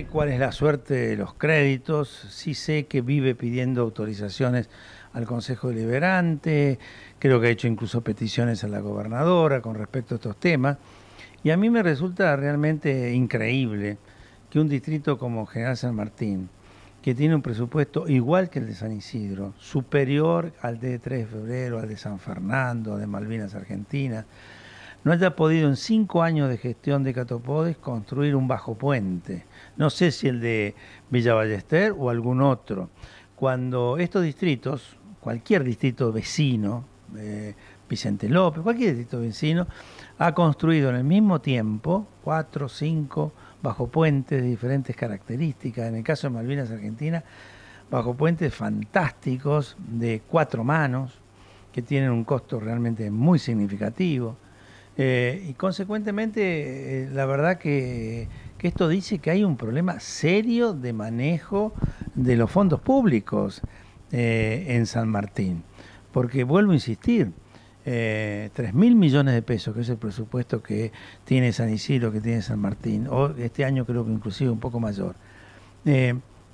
sé cuál es la suerte de los créditos, sí sé que vive pidiendo autorizaciones al Consejo Deliberante, creo que ha hecho incluso peticiones a la gobernadora con respecto a estos temas, y a mí me resulta realmente increíble que un distrito como General San Martín, que tiene un presupuesto igual que el de San Isidro, superior al de 3 de febrero, al de San Fernando, de Malvinas Argentina no haya podido en cinco años de gestión de Catopodes construir un bajo puente. No sé si el de Villa Ballester o algún otro. Cuando estos distritos, cualquier distrito vecino, eh, Vicente López, cualquier distrito vecino, ha construido en el mismo tiempo cuatro, cinco bajo puentes de diferentes características. En el caso de Malvinas Argentina, bajo puentes fantásticos de cuatro manos que tienen un costo realmente muy significativo. Eh, y consecuentemente, eh, la verdad que, esto dice que hay un problema serio de manejo de los fondos públicos eh, en San Martín. Porque vuelvo a insistir, 3 mil millones de pesos, que es el presupuesto que tiene San Isidro, que tiene San Martín, o este año creo que inclusive un poco mayor.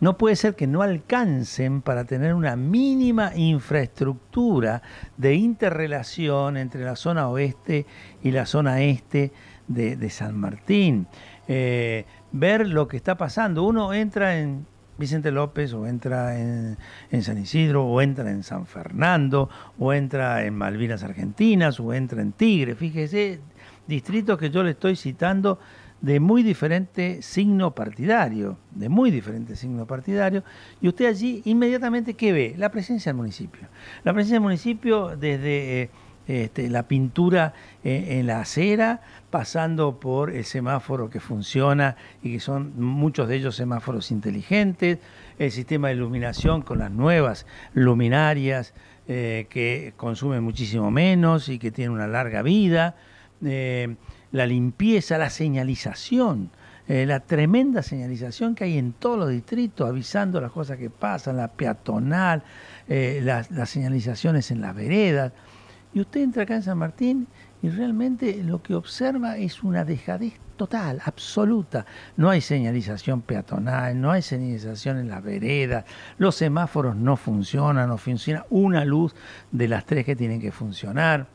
No puede ser que no alcancen para tener una mínima infraestructura de interrelación entre la zona oeste y la zona este de, San Martín. Eh, ver lo que está pasando. Uno entra en Vicente López o entra en, en, San Isidro o entra en San Fernando o entra en Malvinas Argentinas o entra en Tigre. Fíjese, distritos que yo le estoy citando de muy diferente signo partidario, de muy diferente signo partidario, y usted allí inmediatamente, ¿qué ve? La presencia del municipio. La presencia del municipio desde... Eh, este, la pintura eh, en, la acera, pasando por el semáforo que funciona y que son muchos de ellos semáforos inteligentes, el sistema de iluminación con las nuevas luminarias eh, que consumen muchísimo menos y que tienen una larga vida la limpieza, la señalización, eh, la tremenda señalización que hay en todos los distritos, avisando las cosas que pasan, la peatonal, eh, las, las, señalizaciones en las veredas. Y usted entra acá en San Martín y realmente lo que observa es una dejadez total, absoluta. No hay señalización peatonal, no hay señalización en las veredas, los semáforos no funcionan, no funciona una luz de las tres que tienen que funcionar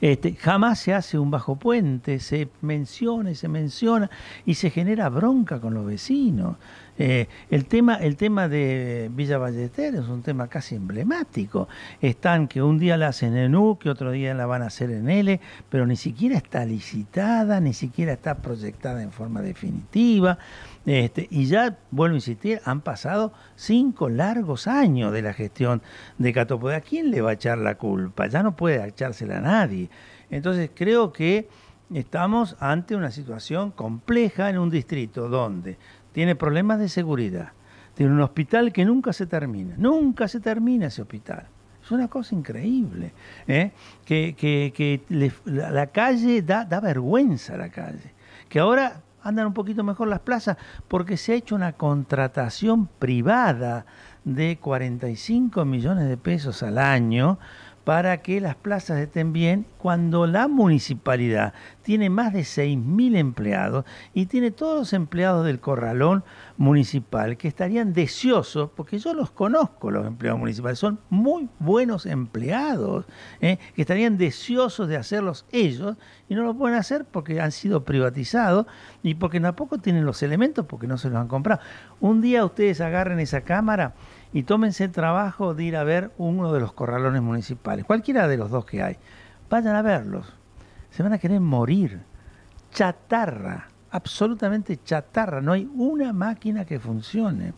este, jamás se hace un bajo puente, se menciona y se menciona y se genera bronca con los vecinos. Eh, el, tema, el tema de Villa Ballester es un tema casi emblemático. Están que un día la hacen en U, que otro día la van a hacer en L, pero ni siquiera está licitada, ni siquiera está proyectada en forma definitiva. Este, y ya, vuelvo a insistir, han pasado cinco largos años de la gestión de Catopodé. ¿A quién le va a echar la culpa? Ya no puede echársela a nadie. Entonces creo que estamos ante una situación compleja en un distrito donde tiene problemas de seguridad, tiene un hospital que nunca se termina, nunca se termina ese hospital. Es una cosa increíble, ¿eh? que, que, la calle da, da vergüenza a la calle, que ahora andan un poquito mejor las plazas, porque se ha hecho una contratación privada de 45 millones de pesos al año para que las plazas estén bien cuando la municipalidad tiene más de 6.000 empleados y tiene todos los empleados del corralón municipal que estarían deseosos, porque yo los conozco los empleados municipales, son muy buenos empleados, ¿eh? que estarían deseosos de hacerlos ellos y no lo pueden hacer porque han sido privatizados y porque tampoco tienen los elementos porque no se los han comprado. Un día ustedes agarren esa cámara y tómense el trabajo de ir a ver uno de los corralones municipales, cualquiera de los dos que hay. Vayan a verlos. Se van a querer morir. Chatarra, absolutamente chatarra. No hay una máquina que funcione.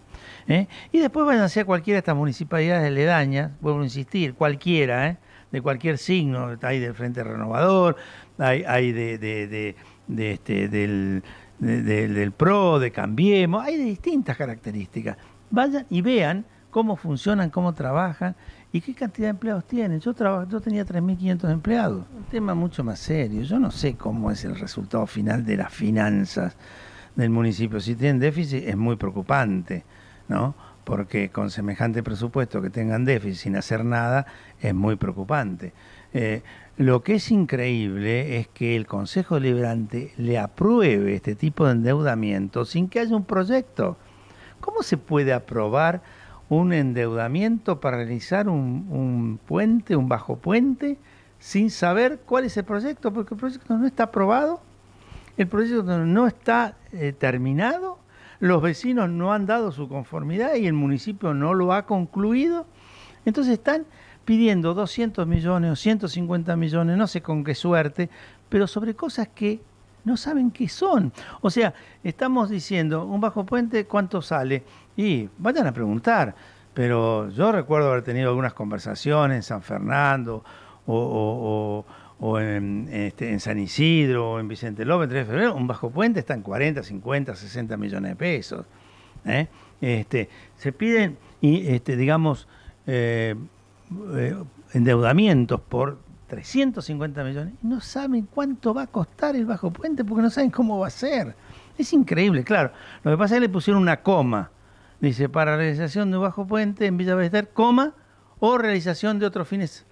¿eh? Y después vayan a cualquiera de estas municipalidades aledañas, vuelvo a insistir, cualquiera, ¿eh? de cualquier signo. Hay del Frente Renovador, hay, de, este, del, del PRO, de Cambiemos, hay de distintas características. Vayan y vean cómo funcionan, cómo trabajan y qué cantidad de empleados tienen. Yo, trabajo, yo tenía 3.500 empleados, un tema mucho más serio. Yo no sé cómo es el resultado final de las finanzas del municipio. Si tienen déficit es muy preocupante, ¿no? Porque con semejante presupuesto que tengan déficit sin hacer nada es muy preocupante. Eh, lo que es increíble es que el Consejo Deliberante le apruebe este tipo de endeudamiento sin que haya un proyecto. ¿Cómo se puede aprobar? un endeudamiento para realizar un, puente, un bajo puente, sin saber cuál es el proyecto, porque el proyecto no está aprobado, el proyecto no está eh, terminado, los vecinos no han dado su conformidad y el municipio no lo ha concluido. Entonces están pidiendo 200 millones o 150 millones, no sé con qué suerte, pero sobre cosas que no saben qué son. O sea, estamos diciendo, un bajo puente, ¿cuánto sale? Y vayan a preguntar, pero yo recuerdo haber tenido algunas conversaciones en San Fernando o, este, en, San Isidro o en Vicente López, 3 de febrero, un bajo puente está en 40, 50, 60 millones de pesos. ¿eh? Este, se piden, y, este, digamos, eh, eh, endeudamientos por 350 millones, no saben cuánto va a costar el bajo puente porque no saben cómo va a ser. Es increíble, claro. Lo que pasa es que le pusieron una coma. Dice, para realización de un bajo puente en Villa coma, o realización de otros fines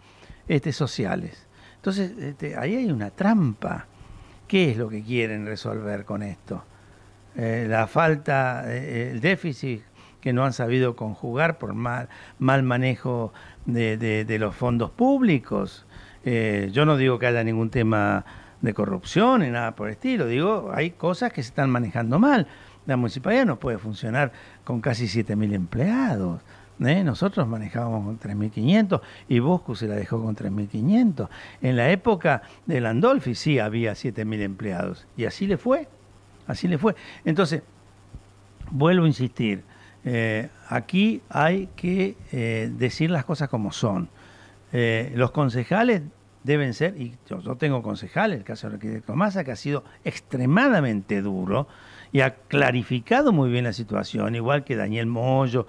este, sociales. Entonces, este, ahí hay una trampa. ¿Qué es lo que quieren resolver con esto? Eh, la falta, eh, el déficit que no han sabido conjugar por mal, mal manejo de los fondos públicos. Eh, yo no digo que haya ningún tema de corrupción ni nada por el estilo, digo, hay cosas que se están manejando mal. La municipalidad no puede funcionar con casi 7.000 empleados. ¿eh? Nosotros manejábamos con 3.500 y Bosco se la dejó con 3.500. En la época de Landolfi sí había 7.000 empleados y así le fue, así le fue. Entonces, vuelvo a insistir, eh, aquí hay que decir las cosas como son. Eh, los concejales deben ser, y yo, tengo concejales, el caso del arquitecto Massa, que ha sido extremadamente duro y ha clarificado muy bien la situación, igual que Daniel Moyo,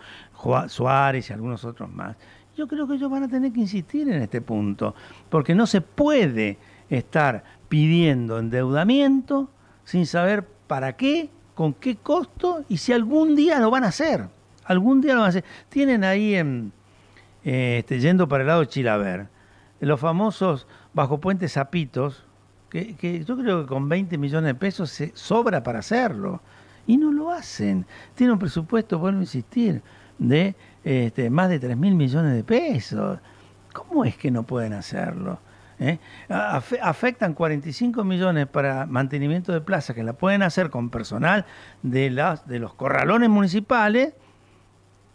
Suárez y algunos otros más. Yo creo que ellos van a tener que insistir en este punto, porque no se puede estar pidiendo endeudamiento sin saber para qué, con qué costo y si algún día lo van a hacer. Algún día lo van a hacer. Tienen ahí en este, yendo para el lado de Chilaver. Los famosos bajo puentes zapitos, que, yo creo que con 20 millones de pesos se sobra para hacerlo. Y no lo hacen. Tiene un presupuesto, vuelvo a insistir, de este, más de 3 mil millones de pesos. ¿Cómo es que no pueden hacerlo? ¿Eh? afectan 45 millones para mantenimiento de plazas que la pueden hacer con personal de, las, de los corralones municipales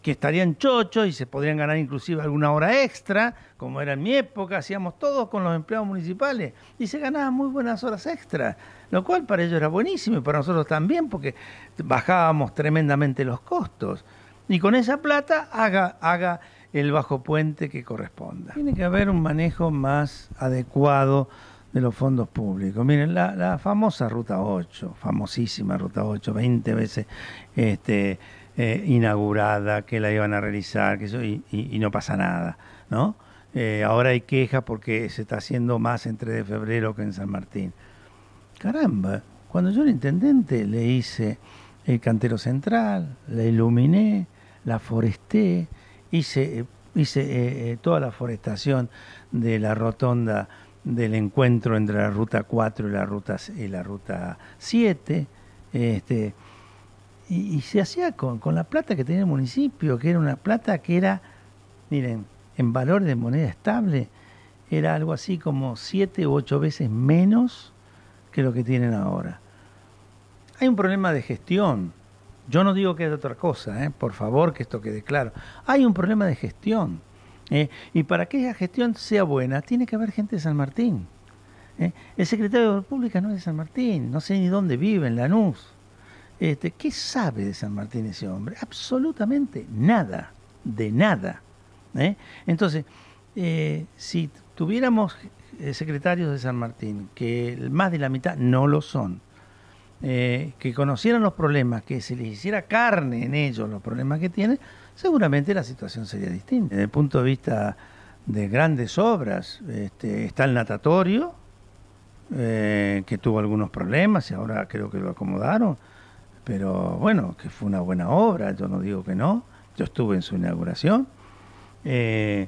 que estarían chochos y se podrían ganar inclusive alguna hora extra, como era en mi época, hacíamos todos con los empleados municipales y se ganaban muy buenas horas extra, lo cual para ellos era buenísimo y para nosotros también porque bajábamos tremendamente los costos. Y con esa plata haga, haga el bajo puente que corresponda. Tiene que haber un manejo más adecuado de los fondos públicos. Miren, la, famosa Ruta 8, famosísima Ruta 8, 20 veces este, eh, inaugurada, que la iban a realizar, que eso, y, no pasa nada, ¿no? Eh, ahora hay quejas porque se está haciendo más entre de febrero que en San Martín. Caramba, cuando yo era intendente le hice el cantero central, la iluminé, la foresté, hice, eh, hice toda la forestación de la rotonda del encuentro entre la ruta 4 y la ruta, y la ruta 7. Este, y, se hacía con, la plata que tenía el municipio, que era una plata que era, miren, en valor de moneda estable, era algo así como siete u ocho veces menos que lo que tienen ahora. Hay un problema de gestión. Yo no digo que es otra cosa, ¿eh? por favor, que esto quede claro. Hay un problema de gestión. ¿eh? Y para que esa gestión sea buena, tiene que haber gente de San Martín. ¿eh? El secretario de República no es de San Martín, no sé ni dónde vive, en Lanús. Este, ¿Qué sabe de San Martín ese hombre? Absolutamente nada, de nada. ¿eh? Entonces, eh, si tuviéramos eh, secretarios de San Martín, que más de la mitad no lo son, que conocieran los problemas, que se les hiciera carne en ellos los problemas que tienen, seguramente la situación sería distinta. Desde el punto de vista de grandes obras, este, está el natatorio, que tuvo algunos problemas y ahora creo que lo acomodaron pero bueno, que fue una buena obra, yo no digo que no, yo estuve en su inauguración. Eh,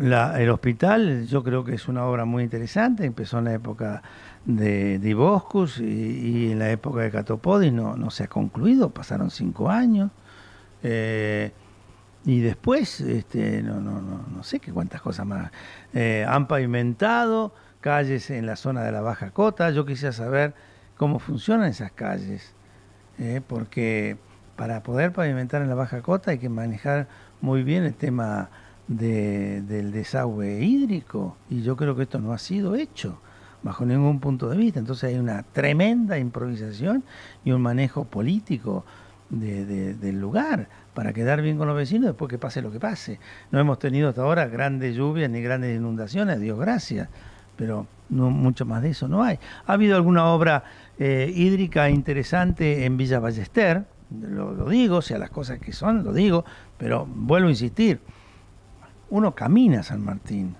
el hospital yo creo que es una obra muy interesante, empezó en la época de, de y, en la época de Catopodi, no, se ha concluido, pasaron cinco años. Eh, y después, este, no, no, no, sé qué cuántas cosas más. Eh, han pavimentado calles en la zona de la Baja Cota. Yo quisiera saber cómo funcionan esas calles. ¿eh? porque para poder pavimentar en la baja cota hay que manejar muy bien el tema del desagüe hídrico y yo creo que esto no ha sido hecho bajo ningún punto de vista. Entonces hay una tremenda improvisación y un manejo político del lugar para quedar bien con los vecinos después que pase lo que pase. No hemos tenido hasta ahora grandes lluvias ni grandes inundaciones, Dios gracias pero no mucho más de eso no hay. Ha habido alguna obra eh, hídrica interesante en Villa Ballester, lo, digo, sea, las cosas que son, lo digo, pero vuelvo a insistir, uno camina a San Martín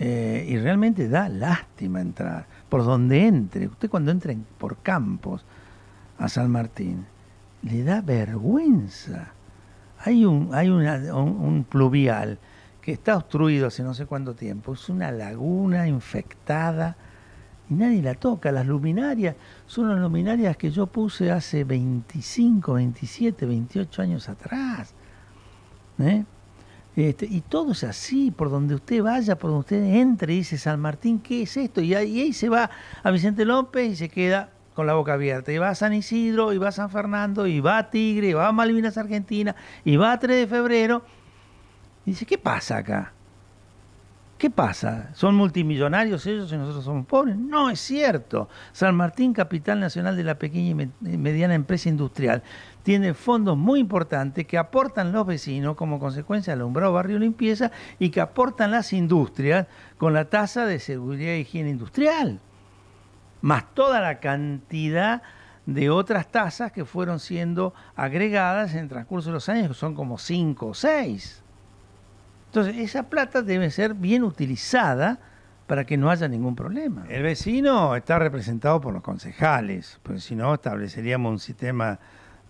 eh, y realmente da lástima entrar, por donde entre, usted cuando entra por campos a San Martín, le da vergüenza. Hay un, hay un, un pluvial que está obstruido hace no sé cuánto tiempo. Es una laguna infectada y nadie la toca. Las luminarias son las luminarias que yo puse hace 25, 27, 28 años atrás. ¿eh? Este, y todo es así, por donde usted vaya, por donde usted entre, dice San Martín, ¿qué es esto? Y ahí, y ahí se va a Vicente López y se queda con la boca abierta. Y va a San Isidro, y va a San Fernando, y va a Tigre, y va a Malvinas Argentina, y va a 3 de febrero dice, ¿qué pasa acá? ¿Qué pasa? ¿Son multimillonarios ellos y nosotros somos pobres? No, es cierto. San Martín, capital nacional de la pequeña y mediana empresa industrial, tiene fondos muy importantes que aportan los vecinos como consecuencia del alumbrado barrio limpieza y que aportan las industrias con la tasa de seguridad y higiene industrial, más toda la cantidad de otras tasas que fueron siendo agregadas en el transcurso de los años, que son como cinco o seis. Entonces, esa plata debe ser bien utilizada para que no haya ningún problema. El vecino está representado por los concejales, porque si no estableceríamos un sistema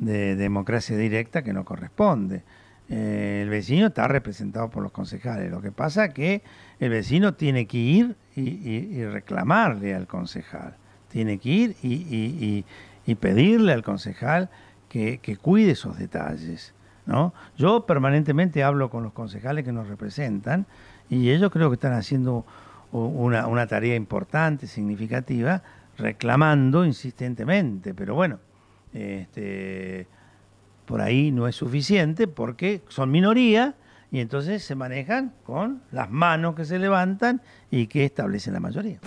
de democracia directa que no corresponde. Eh, el vecino está representado por los concejales. Lo que pasa es que el vecino tiene que ir y, reclamarle al concejal, tiene que ir y, pedirle al concejal que, que cuide esos detalles. ¿no? Yo permanentemente hablo con los concejales que nos representan y ellos creo que están haciendo una, tarea importante, significativa, reclamando insistentemente, pero bueno, este, por ahí no es suficiente porque son minoría y entonces se manejan con las manos que se levantan y que establecen la mayoría.